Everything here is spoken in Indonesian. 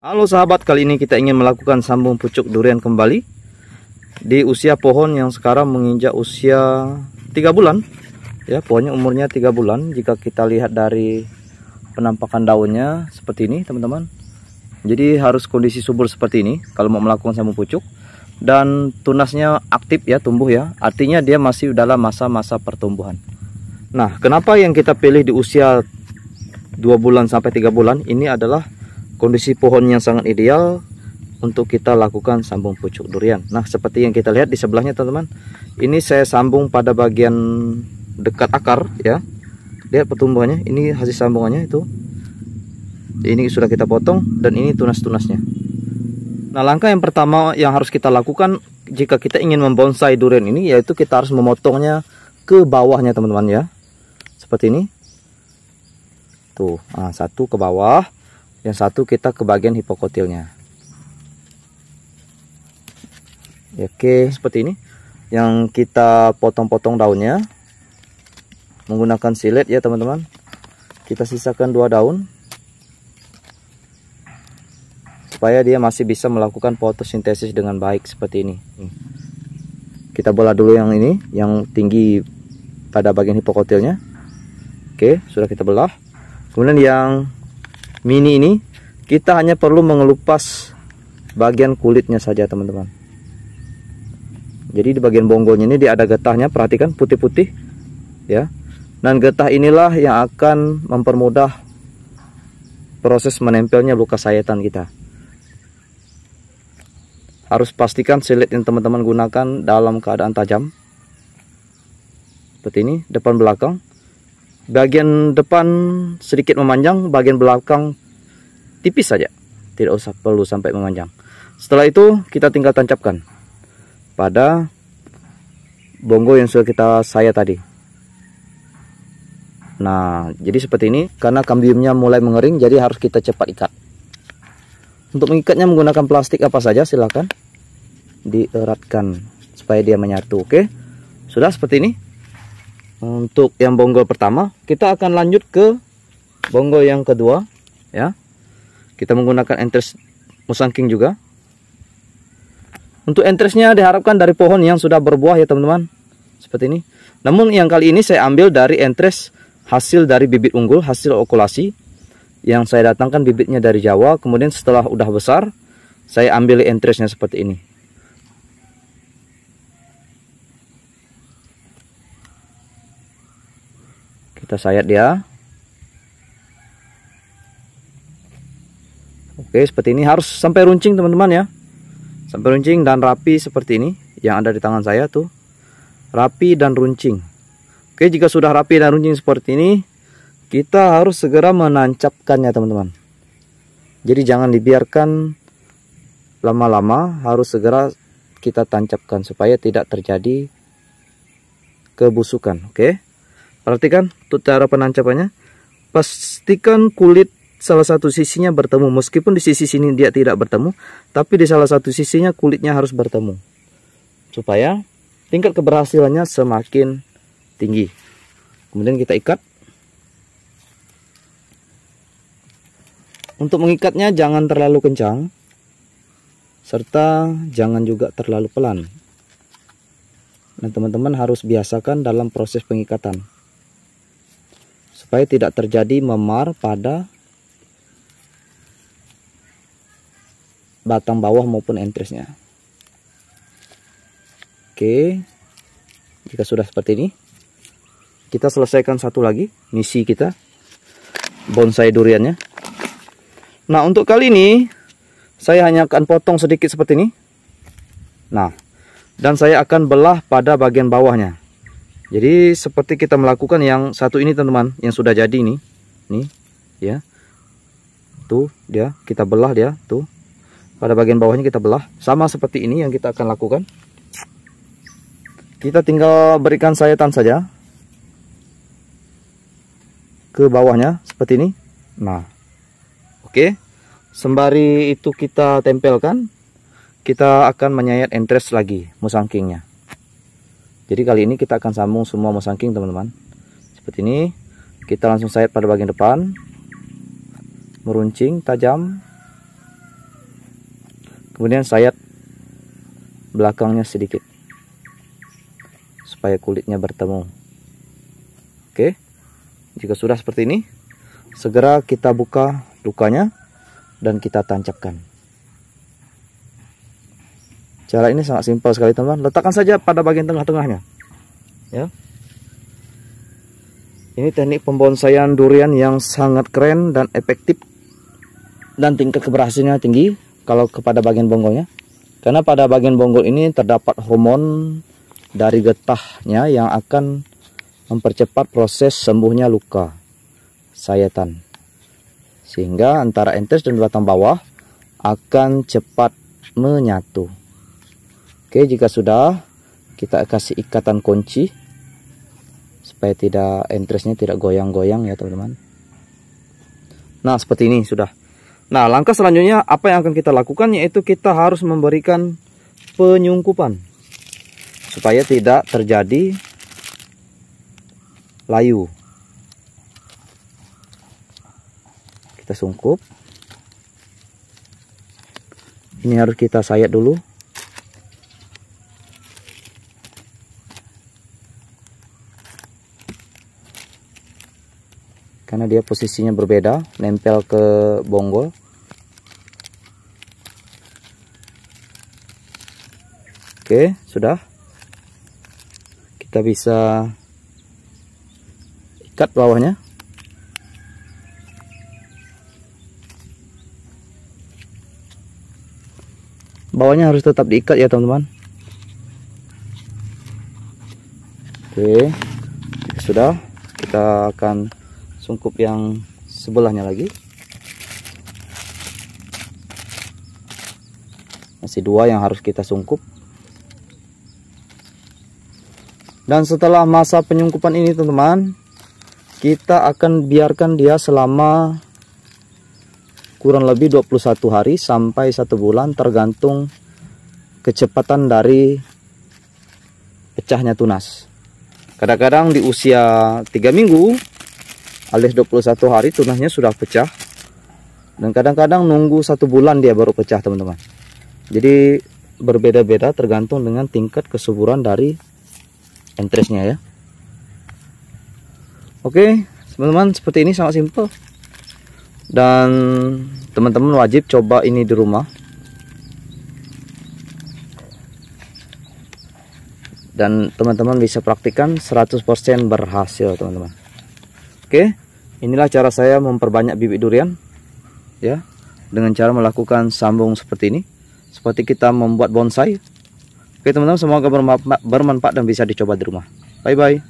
Halo sahabat, kali ini kita ingin melakukan sambung pucuk durian kembali di usia pohon yang sekarang menginjak usia 3 bulan. Ya, pohonnya umurnya 3 bulan jika kita lihat dari penampakan daunnya seperti ini, teman-teman. Jadi harus kondisi subur seperti ini kalau mau melakukan sambung pucuk dan tunasnya aktif ya, tumbuh ya. Artinya dia masih dalam masa-masa pertumbuhan. Nah, kenapa yang kita pilih di usia 2 bulan sampai 3 bulan ini adalah kondisi pohon yang sangat ideal untuk kita lakukan sambung pucuk durian. Nah, seperti yang kita lihat di sebelahnya teman-teman, ini saya sambung pada bagian dekat akar ya. Lihat pertumbuhannya, ini hasil sambungannya itu. Ini sudah kita potong dan ini tunas-tunasnya. Nah, langkah yang pertama yang harus kita lakukan jika kita ingin membonsai durian ini yaitu kita harus memotongnya ke bawahnya teman-teman ya. Seperti ini. Tuh, nah, satu ke bawah yang satu kita ke bagian hipokotilnya oke seperti ini yang kita potong-potong daunnya menggunakan silet ya teman-teman kita sisakan dua daun supaya dia masih bisa melakukan fotosintesis dengan baik seperti ini kita bola dulu yang ini yang tinggi pada bagian hipokotilnya oke sudah kita belah kemudian yang mini ini kita hanya perlu mengelupas bagian kulitnya saja teman-teman jadi di bagian bonggolnya ini dia ada getahnya perhatikan putih-putih ya dan getah inilah yang akan mempermudah proses menempelnya luka sayatan kita harus pastikan silet yang teman-teman gunakan dalam keadaan tajam seperti ini depan belakang Bagian depan sedikit memanjang, bagian belakang tipis saja. Tidak usah perlu sampai memanjang. Setelah itu kita tinggal tancapkan pada bonggol yang sudah kita saya tadi. Nah, jadi seperti ini karena kambiumnya mulai mengering jadi harus kita cepat ikat. Untuk mengikatnya menggunakan plastik apa saja silahkan dieratkan supaya dia menyatu, oke? Sudah seperti ini untuk yang bonggol pertama kita akan lanjut ke bonggol yang kedua ya kita menggunakan entres musangking juga untuk entresnya diharapkan dari pohon yang sudah berbuah ya teman-teman seperti ini namun yang kali ini saya ambil dari entres hasil dari bibit unggul hasil okulasi yang saya datangkan bibitnya dari Jawa kemudian setelah udah besar saya ambil entresnya seperti ini kita sayat dia ya. oke seperti ini harus sampai runcing teman-teman ya sampai runcing dan rapi seperti ini yang ada di tangan saya tuh rapi dan runcing oke jika sudah rapi dan runcing seperti ini kita harus segera menancapkannya teman-teman jadi jangan dibiarkan lama-lama harus segera kita tancapkan supaya tidak terjadi kebusukan oke okay? Perhatikan untuk cara penancapannya. Pastikan kulit salah satu sisinya bertemu. Meskipun di sisi sini dia tidak bertemu, tapi di salah satu sisinya kulitnya harus bertemu. Supaya tingkat keberhasilannya semakin tinggi. Kemudian kita ikat. Untuk mengikatnya jangan terlalu kencang serta jangan juga terlalu pelan. Nah, teman-teman harus biasakan dalam proses pengikatan supaya tidak terjadi memar pada batang bawah maupun entresnya. oke jika sudah seperti ini kita selesaikan satu lagi misi kita bonsai duriannya nah untuk kali ini saya hanya akan potong sedikit seperti ini nah dan saya akan belah pada bagian bawahnya jadi seperti kita melakukan yang satu ini teman-teman, yang sudah jadi ini. Nih, ya. Tuh, dia kita belah dia, tuh. Pada bagian bawahnya kita belah, sama seperti ini yang kita akan lakukan. Kita tinggal berikan sayatan saja ke bawahnya seperti ini. Nah. Oke. Sembari itu kita tempelkan, kita akan menyayat entres lagi musangkingnya jadi kali ini kita akan sambung semua musangking teman-teman seperti ini kita langsung sayat pada bagian depan meruncing tajam kemudian sayat belakangnya sedikit supaya kulitnya bertemu oke jika sudah seperti ini segera kita buka lukanya dan kita tancapkan Cara ini sangat simpel sekali teman. Letakkan saja pada bagian tengah-tengahnya. Ya. Ini teknik pembonsaian durian yang sangat keren dan efektif dan tingkat keberhasilannya tinggi kalau kepada bagian bonggolnya. Karena pada bagian bonggol ini terdapat hormon dari getahnya yang akan mempercepat proses sembuhnya luka sayatan. Sehingga antara entes dan batang bawah akan cepat menyatu. Oke, jika sudah kita kasih ikatan kunci supaya tidak entresnya tidak goyang-goyang ya teman-teman. Nah seperti ini sudah. Nah langkah selanjutnya apa yang akan kita lakukan yaitu kita harus memberikan penyungkupan supaya tidak terjadi layu. Kita sungkup. Ini harus kita sayat dulu. karena dia posisinya berbeda nempel ke bonggol oke sudah kita bisa ikat bawahnya bawahnya harus tetap diikat ya teman-teman oke sudah kita akan sungkup yang sebelahnya lagi masih dua yang harus kita sungkup dan setelah masa penyungkupan ini teman-teman kita akan biarkan dia selama kurang lebih 21 hari sampai satu bulan tergantung kecepatan dari pecahnya tunas. Kadang-kadang di usia tiga minggu alias 21 hari tunasnya sudah pecah dan kadang-kadang nunggu satu bulan dia baru pecah teman-teman jadi berbeda-beda tergantung dengan tingkat kesuburan dari entresnya ya oke teman-teman seperti ini sangat simple dan teman-teman wajib coba ini di rumah dan teman-teman bisa praktikan 100% berhasil teman-teman Oke, inilah cara saya memperbanyak bibit durian. Ya, dengan cara melakukan sambung seperti ini. Seperti kita membuat bonsai. Oke teman-teman, semoga bermanfaat dan bisa dicoba di rumah. Bye-bye.